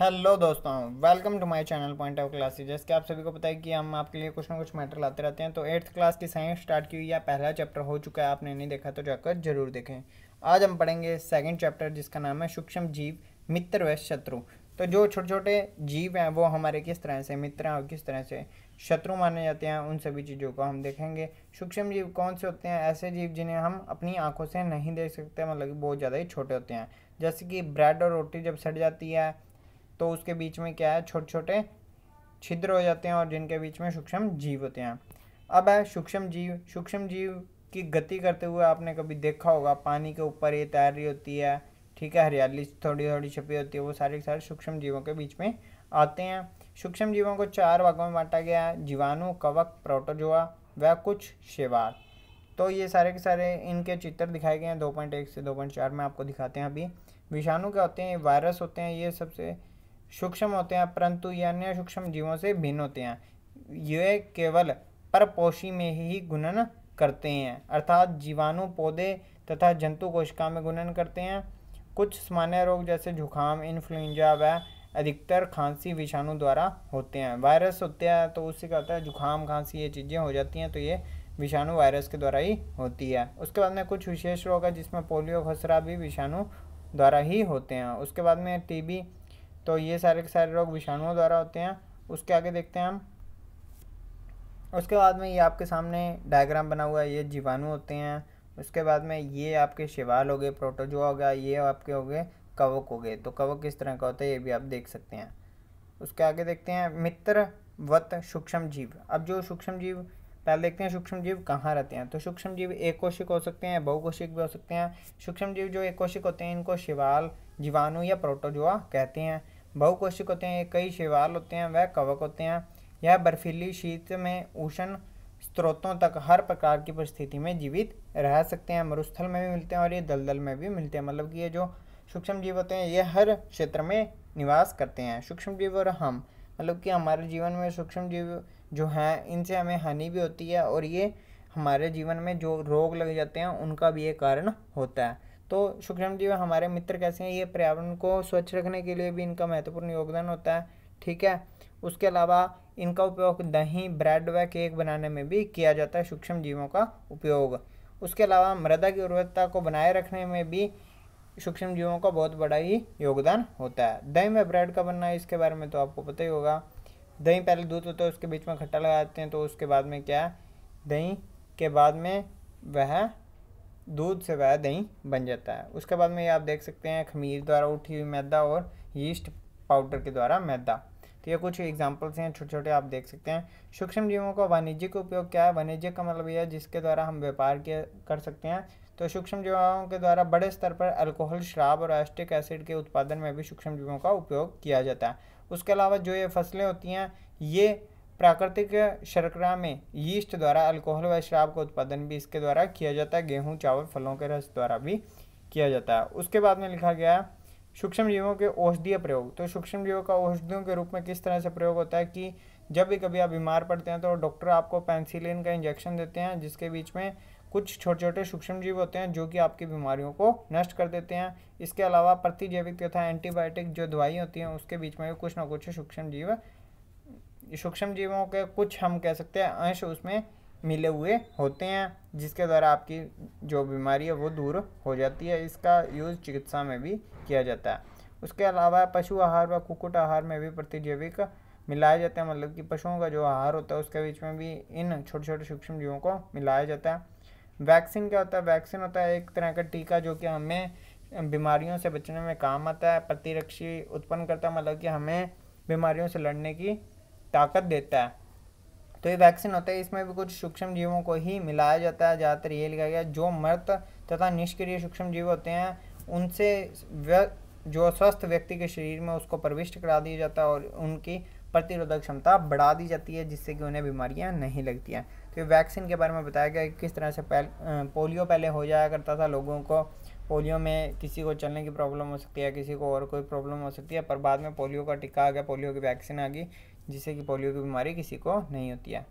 hello दोस्तों welcome to my channel point of classes जैसे कि आप सभी को पता है कि हम आपके लिए कुछ ना कुछ मैटर लाते रहते हैं तो एट्थ क्लास की साइंस स्टार्ट की हुई है पहला चैप्टर हो चुका है आपने नहीं देखा तो जाकर जरूर देखें आज हम पढ़ेंगे सेकंड चैप्टर जिसका नाम है सूक्ष्म जीव मित्र व शत्रु तो जो छोटे छोटे जीव हैं वो हमारे किस तरह से मित्र हैं और किस तरह से शत्रु माने जाते हैं उन सभी चीज़ों को हम देखेंगे सूक्ष्म जीव कौन से होते हैं ऐसे जीव जिन्हें हम अपनी आंखों से नहीं देख सकते मतलब बहुत ज़्यादा ही छोटे होते हैं जैसे कि ब्रेड और रोटी जब सड़ जाती है तो उसके बीच में क्या है छोटे छोटे छिद्र हो जाते हैं और जिनके बीच में सूक्ष्म जीव होते हैं अब है सूक्ष्म जीव सूक्ष्म जीव की गति करते हुए आपने कभी देखा होगा पानी के ऊपर ये तैर रही होती है ठीक है हरियाली थोड़ी थोड़ी छपी होती है वो सारे सारे सूक्ष्म जीवों के बीच में आते हैं सूक्ष्म जीवों को चार भागों में बांटा गया है जीवाणु कवक प्रोटोजोआ व कुछ शेवाल तो ये सारे के सारे इनके चित्र दिखाए गए हैं दो पॉइंट एक से दो पॉइंट चार में आपको दिखाते हैं अभी विषाणु क्या होते हैं वायरस होते हैं ये सबसे सूक्ष्म होते हैं परंतु ये अन्य सूक्ष्म जीवों से भिन्न होते हैं ये केवल परपोषी में ही गुणन करते हैं अर्थात जीवाणु पौधे तथा जंतु कोशिका में गुणन करते हैं कुछ सामान्य रोग जैसे जुकाम इन्फ्लुंजा व अधिकतर खांसी विषाणु द्वारा होते हैं वायरस होते हैं तो उससे क्या होता है जुकाम खांसी ये चीज़ें हो जाती हैं तो ये विषाणु वायरस के द्वारा ही होती है उसके बाद में कुछ विशेष रोग है जिसमें पोलियो खसरा भी विषाणु द्वारा ही होते हैं उसके बाद में टीबी तो ये सारे के सारे रोग विषाणुओं द्वारा होते हैं उसके आगे देखते हैं हम उसके बाद में ये आपके सामने डायग्राम बना हुआ है ये जीवाणु होते हैं उसके बाद में ये आपके शिवाल हो गए प्रोटोजोआ हो गया ये आपके हो गए कवक हो गए तो कवक किस तरह का होता है ये भी आप देख सकते हैं उसके आगे देखते हैं मित्र वत सूक्ष्म जीव अब जो सूक्ष्म जीव पहले देखते हैं सूक्ष्म जीव कहाँ रहते हैं तो सूक्ष्म जीव एक कोशिक हो सकते हैं बहुकोशिक भी हो सकते हैं सूक्ष्म जीव जो एक कोशिक होते हैं इनको शिवाल जीवाणु या प्रोटोजोआ कहते हैं बहुकोशिक होते हैं कई शिवाल होते हैं वह कवक होते हैं यह बर्फीली शीत में उष्ण स्रोतों तक हर प्रकार की परिस्थिति में जीवित रह सकते हैं मरुस्थल में भी मिलते हैं और ये दलदल में भी मिलते हैं मतलब कि ये जो सूक्ष्म जीव होते हैं ये हर क्षेत्र में निवास करते हैं सूक्ष्म जीव और हम मतलब कि हमारे जीवन में सूक्ष्म जीव जो हैं इनसे हमें हानि भी होती है और ये हमारे जीवन में जो रोग लग जाते हैं उनका भी ये कारण होता है तो सुखराम जी हमारे मित्र कैसे हैं ये पर्यावरण को स्वच्छ रखने के लिए भी इनका महत्वपूर्ण योगदान होता है ठीक है उसके अलावा इनका उपयोग दही ब्रेड व केक बनाने में भी किया जाता है सूक्ष्म जीवों का उपयोग उसके अलावा मृदा की उर्वरता को बनाए रखने में भी सूक्ष्म जीवों का बहुत बड़ा ही योगदान होता है दही में ब्रेड का बनना इसके बारे में तो आपको पता ही होगा दही पहले दूध होता है उसके बीच में खट्टा लगाते हैं तो उसके बाद में क्या है दही के बाद में वह दूध से वह दही बन जाता है उसके बाद में ये आप देख सकते हैं खमीर द्वारा उठी हुई मैदा और यीस्ट पाउडर के द्वारा मैदा तो ये कुछ एग्जाम्पल्स हैं छोटे छोटे आप देख सकते हैं सूक्ष्म जीवों का वाणिज्यिक उपयोग क्या है वाणिज्य का मतलब यह जिसके द्वारा हम व्यापार कर सकते हैं तो सूक्ष्म जीवाओं के द्वारा बड़े स्तर पर अल्कोहल शराब और एस्टिक एसिड के उत्पादन में भी सूक्ष्म जीवों का उपयोग किया जाता है उसके अलावा जो ये फसलें होती हैं ये प्राकृतिक शर्करा में यीस्ट द्वारा अल्कोहल व शराब का उत्पादन भी इसके द्वारा किया जाता है गेहूँ चावल फलों के रस द्वारा भी किया जाता है उसके बाद में लिखा गया सूक्ष्म जीवों के औषधीय प्रयोग तो सूक्ष्म जीवों का औषधियों के रूप में किस तरह से प्रयोग होता है कि जब भी कभी आप बीमार पड़ते हैं तो डॉक्टर आपको पेंसिलिन का इंजेक्शन देते हैं जिसके बीच में कुछ छोटे छोटे सूक्ष्म जीव होते हैं जो कि आपकी बीमारियों को नष्ट कर देते हैं इसके अलावा प्रतिजैविक तथा एंटीबायोटिक जो दवाई होती हैं उसके बीच में भी कुछ ना कुछ सूक्ष्म जीव सूक्ष्म जीवों के कुछ हम कह सकते हैं अंश उसमें मिले हुए होते हैं जिसके द्वारा आपकी जो बीमारी है वो दूर हो जाती है इसका यूज़ चिकित्सा में भी किया जाता है उसके अलावा पशु आहार व कुकुट आहार में भी प्रतिजैविक मिलाया जाते हैं मतलब कि पशुओं का जो आहार होता है उसके बीच में भी इन छोटे छोटे सूक्ष्म जीवों को मिलाया जाता है वैक्सीन क्या होता है वैक्सीन होता है एक तरह का टीका जो कि हमें बीमारियों से बचने में काम आता है प्रतिरक्षी उत्पन्न करता है मतलब कि हमें बीमारियों से लड़ने की ताकत देता है तो ये वैक्सीन होता है इसमें भी कुछ सूक्ष्म जीवों को ही मिलाया जाता है ज़्यादातर ये लिखा गया जो मृत तथा निष्क्रिय सूक्ष्म जीव होते हैं उनसे जो स्वस्थ व्यक्ति के शरीर में उसको प्रविष्ट करा दिया जाता है और उनकी प्रतिरोधक क्षमता बढ़ा दी जाती है जिससे कि उन्हें बीमारियां नहीं लगती हैं तो वैक्सीन के बारे में बताया गया कि किस तरह से पहल, पोलियो पहले हो जाया करता था लोगों को पोलियो में किसी को चलने की प्रॉब्लम हो सकती है किसी को और कोई प्रॉब्लम हो सकती है पर बाद में पोलियो का टीका आ गया पोलियो की वैक्सीन आ गई जिससे कि पोलियो की बीमारी किसी को नहीं होती है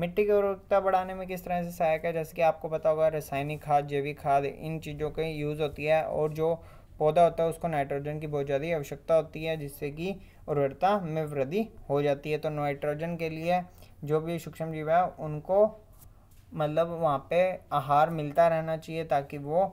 मिट्टी की उर्वरकता बढ़ाने में किस तरह से सहायक है जैसे कि आपको पता होगा रासायनिक खाद जैविक खाद इन चीज़ों की यूज़ होती है और जो पौधा होता है उसको नाइट्रोजन की बहुत ज़्यादा आवश्यकता होती है जिससे कि उर्वरता में वृद्धि हो जाती है तो नाइट्रोजन के लिए जो भी सूक्ष्म जीव है उनको मतलब वहाँ पे आहार मिलता रहना चाहिए ताकि वो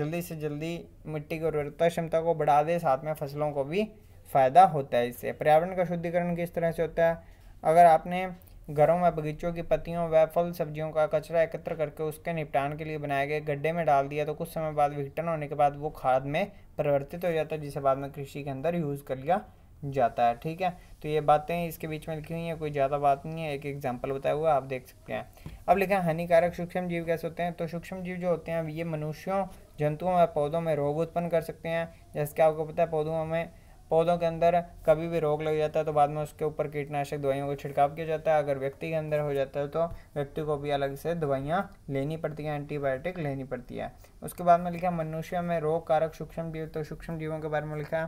जल्दी से जल्दी मिट्टी की उर्वरता क्षमता को बढ़ा दे साथ में फसलों को भी फ़ायदा होता है इससे पर्यावरण का शुद्धिकरण किस तरह से होता है अगर आपने घरों व बगीचों की पत्तियों व फल सब्जियों का कचरा एकत्र करके उसके निपटान के लिए बनाए गए गड्ढे में डाल दिया तो कुछ समय बाद विघटन होने के बाद वो खाद में परिवर्तित हो जाता है जिसे बाद में कृषि के अंदर यूज़ कर लिया जाता है ठीक है तो ये बातें इसके बीच में लिखी हुई हैं कोई ज़्यादा बात नहीं है एक एग्जाम्पल बताया हुआ आप देख सकते हैं अब लिखा है हानिकारक सूक्ष्म जीव कैसे होते हैं तो सूक्ष्म जीव जो होते हैं ये मनुष्यों जंतुओं व पौधों में रोग उत्पन्न कर सकते हैं जैसे कि आपको पता है पौधों में पौधों के अंदर कभी भी रोग लग जाता है तो बाद में उसके ऊपर कीटनाशक दवाइयों का छिड़काव किया जाता है अगर व्यक्ति के अंदर हो जाता है तो व्यक्ति को भी अलग से दवाइयाँ लेनी पड़ती हैं एंटीबायोटिक लेनी पड़ती है उसके बाद में लिखा मनुष्य में रोग कारक सूक्ष्म जीव तो सूक्ष्म जीवों के बारे में लिखा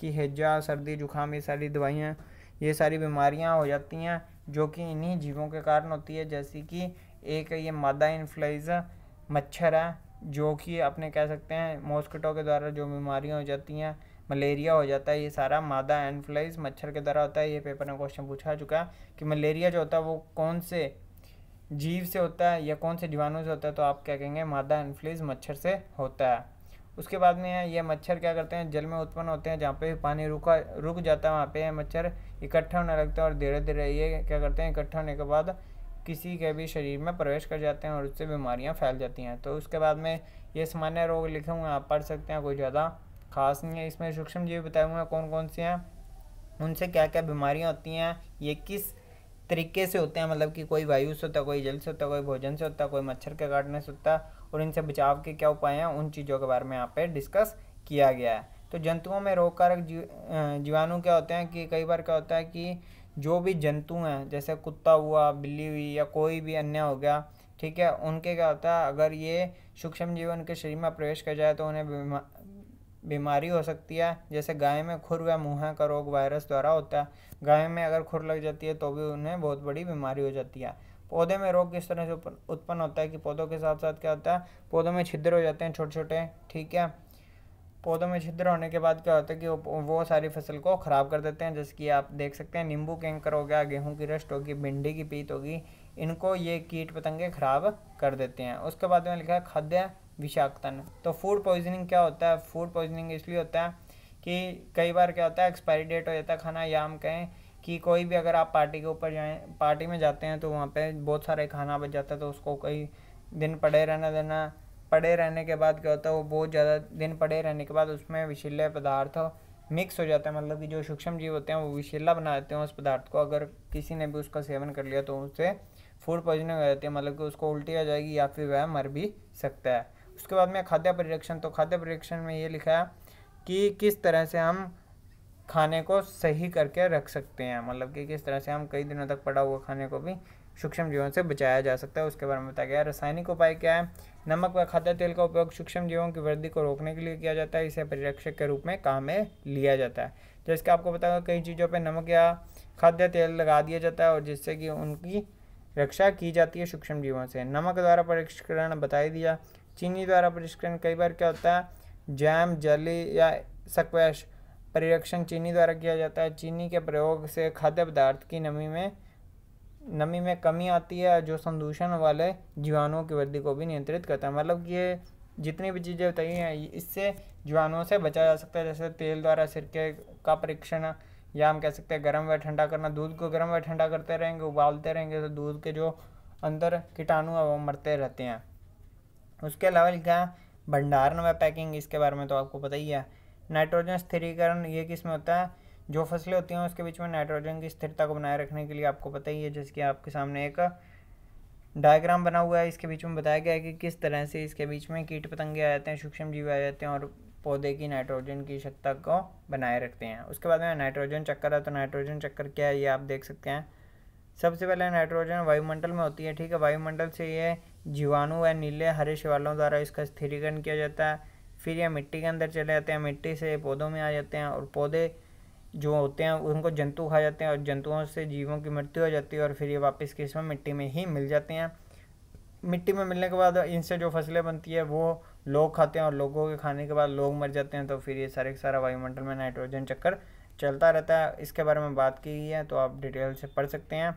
कि हिज्जा सर्दी जुकाम ये सारी दवाइयाँ ये सारी बीमारियाँ हो जाती हैं जो कि इन्हीं जीवों के कारण होती है जैसे कि एक ये मादा इन्फ्लुएंजा मच्छर है जो कि अपने कह सकते हैं मॉस्किटो के द्वारा जो बीमारियाँ हो जाती हैं मलेरिया हो जाता है ये सारा मादा एंड फ्लाइज मच्छर के द्वारा होता है ये पेपर में क्वेश्चन पूछा चुका है कि मलेरिया जो होता है वो कौन से जीव से होता है या कौन से जीवाणु से होता है तो आप क्या कहेंगे मादा इन्फ्लुएंस मच्छर से होता है उसके बाद में ये मच्छर क्या करते हैं जल में उत्पन्न होते हैं जहाँ पे पानी रुका रुक जाता है वहाँ पे मच्छर इकट्ठा होने लगता है और धीरे धीरे ये क्या करते हैं इकट्ठा होने के बाद किसी के भी शरीर में प्रवेश कर जाते हैं और उससे बीमारियाँ फैल जाती हैं तो उसके बाद में ये सामान्य रोग लिखे हुए आप पढ़ सकते हैं कोई ज़्यादा खास नहीं है इसमें सूक्ष्म जीव बताए हुए हैं कौन कौन से हैं उनसे क्या क्या बीमारियाँ होती हैं ये किस तरीके से होते हैं मतलब कि कोई वायु से होता कोई जल से होता कोई भोजन से होता कोई मच्छर के काटने से होता और इनसे बचाव के क्या उपाय हैं उन चीज़ों के बारे में यहाँ पे डिस्कस किया गया है तो जंतुओं में रोगकारक जीवाणु क्या होते हैं कि कई बार क्या होता है कि जो भी जंतु हैं जैसे कुत्ता हुआ बिल्ली हुई या कोई भी अन्य हो गया ठीक है उनके क्या होता है अगर ये सूक्ष्म जीव उनके शरीर में प्रवेश कर जाए तो उन्हें बीमारी हो सकती है जैसे गाय में खुर व मुँह का रोग वायरस द्वारा होता है गाय में अगर खुर लग जाती है तो भी उन्हें बहुत बड़ी बीमारी हो जाती है पौधे में रोग किस तरह से उत्पन्न होता है कि पौधों के साथ साथ क्या होता है पौधों में छिद्र हो जाते हैं छोटे छोटे ठीक है पौधों में छिद्र होने के बाद क्या होता है कि वो सारी फसल को ख़राब कर देते हैं जैसे कि आप देख सकते हैं नींबू कैंकर हो गया गेहूं की रस्ट होगी भिंडी की पीत होगी इनको ये कीट पतंगे ख़राब कर देते हैं उसके बाद में लिखा है खाद्य विषाक्तन तो फूड पॉइजनिंग क्या होता है फूड पॉइजनिंग इसलिए होता है कि कई बार क्या होता है एक्सपायरी डेट हो जाता है खाना या हम कहें कि कोई भी अगर आप पार्टी के ऊपर जाएँ पार्टी में जाते हैं तो वहाँ पर बहुत सारे खाना बच जाता है तो उसको कई दिन पड़े रहना देना पड़े रहने के बाद क्या होता है वो बहुत ज़्यादा दिन पड़े रहने के बाद उसमें विषैले पदार्थ मिक्स हो जाता है मतलब कि जो सूक्ष्म जीव होते हैं वो विषैला बना देते हैं उस पदार्थ को अगर किसी ने भी उसका सेवन कर लिया तो उससे फूड पॉइजनिंग हो जाती है मतलब कि उसको उल्टी आ जाएगी या फिर वह मर भी सकता है उसके बाद में खाद्य परिरक्षण तो खाद्य परिरक्षण में ये लिखा है कि किस तरह से हम खाने को सही करके रख सकते हैं मतलब कि किस तरह से हम कई दिनों तक पड़ा हुआ खाने को भी सूक्ष्म जीवों से बचाया जा सकता है उसके बारे में बताया गया रासायनिक उपाय क्या है नमक व खाद्य तेल का उपयोग सूक्ष्म जीवों की वृद्धि को रोकने के लिए किया जाता है इसे परिरक्षक के रूप में काम में लिया जाता है जैसे तो आपको बताऊँगा कई चीज़ों पर नमक या खाद्य तेल लगा दिया जाता है और जिससे कि उनकी रक्षा की जाती है सूक्ष्म जीवों से नमक द्वारा परिष्करण बताई दिया चीनी द्वारा परिष्करण कई बार क्या होता है जैम जली या सक्वैश परिरक्षण चीनी द्वारा किया जाता है चीनी के प्रयोग से खाद्य पदार्थ की नमी में नमी में कमी आती है जो संदूषण वाले जीवाणुओं की वृद्धि को भी नियंत्रित करता है मतलब ये जितनी भी चीज़ें बताई हैं इससे जीवाणुओं से बचा जा सकता है जैसे तेल द्वारा सिरके का परीक्षण या हम कह सकते हैं गर्म व ठंडा करना दूध को गर्म व ठंडा करते रहेंगे उबालते रहेंगे तो दूध के जो अंदर कीटाणु है वो मरते रहते हैं उसके अलावा लिखा भंडारण व पैकिंग इसके बारे में तो आपको पता ही है नाइट्रोजन स्थिरीकरण ये किस में होता है जो फसलें होती हैं उसके बीच में नाइट्रोजन की स्थिरता को बनाए रखने के लिए आपको पता ही है जैसे कि आपके सामने एक डायग्राम बना हुआ है इसके बीच में बताया गया है कि किस तरह से इसके बीच में कीट पतंगे आ जाते हैं सूक्ष्म जीव आ जाते हैं और पौधे की नाइट्रोजन की क्षमता को बनाए रखते हैं उसके बाद में नाइट्रोजन चक्कर है तो नाइट्रोजन चक्कर क्या है ये आप देख सकते हैं सबसे पहले नाइट्रोजन वायुमंडल में होती है ठीक है वायुमंडल से ये जीवाणु व नीले हरे शिवालों द्वारा इसका स्थिरीकरण किया जाता है फिर यह मिट्टी के अंदर चले जाते हैं मिट्टी से पौधों में आ जाते हैं और पौधे जो होते हैं उनको जंतु खा जाते हैं और जंतुओं से जीवों की मृत्यु हो जाती है और फिर ये वापस किस में मिट्टी में ही मिल जाते हैं मिट्टी में मिलने के बाद इनसे जो फसलें बनती है वो लोग खाते हैं और लोगों के खाने के बाद लोग मर जाते हैं तो फिर ये सारे सारा वायुमंडल में नाइट्रोजन चक्कर चलता रहता है इसके बारे में बात की गई है तो आप डिटेल से पढ़ सकते हैं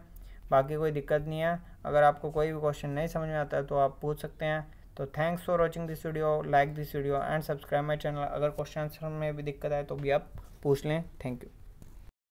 बाकी कोई दिक्कत नहीं है अगर आपको कोई भी क्वेश्चन नहीं समझ में आता है तो आप पूछ सकते हैं तो thanks for watching this video like this video and subscribe my channel अगर क्वेश्चन आंसर में भी दिक्कत आए तो भी आप पूछ लें थैंक यू